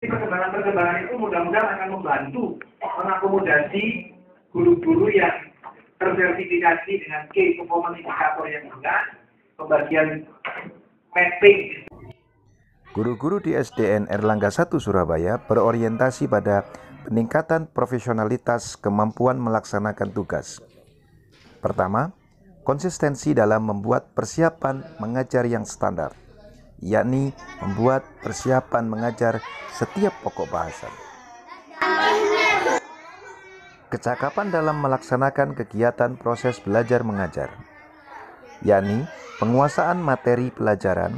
perkembangan-perkembangan itu mudah-mudahan akan membantu mengakomodasi guru-guru yang tersertifikasi dengan key performance indicator yang benar, pembagian mapping. Guru-guru di SDN Erlangga 1 Surabaya berorientasi pada peningkatan profesionalitas kemampuan melaksanakan tugas. Pertama, konsistensi dalam membuat persiapan mengajar yang standar yakni membuat persiapan mengajar setiap pokok bahasan. Kecakapan dalam melaksanakan kegiatan proses belajar mengajar, yakni penguasaan materi pelajaran,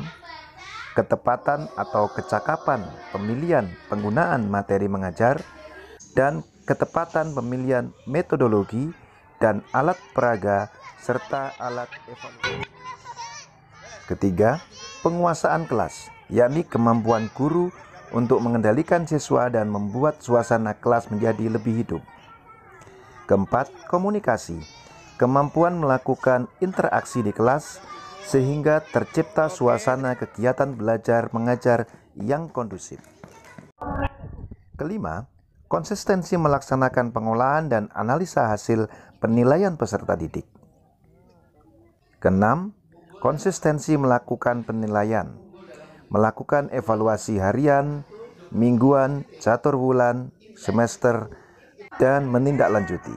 ketepatan atau kecakapan pemilihan penggunaan materi mengajar, dan ketepatan pemilihan metodologi dan alat peraga serta alat evaluasi. Ketiga, penguasaan kelas, yakni kemampuan guru untuk mengendalikan siswa dan membuat suasana kelas menjadi lebih hidup. Keempat, komunikasi, kemampuan melakukan interaksi di kelas sehingga tercipta suasana kegiatan belajar mengajar yang kondusif. Kelima, konsistensi melaksanakan pengolahan dan analisa hasil penilaian peserta didik. Keenam, konsistensi melakukan penilaian, melakukan evaluasi harian, mingguan, catur bulan, semester, dan menindaklanjuti.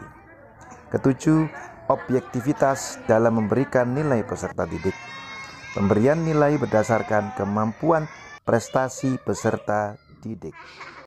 Ketujuh, objektivitas dalam memberikan nilai peserta didik. Pemberian nilai berdasarkan kemampuan prestasi peserta didik.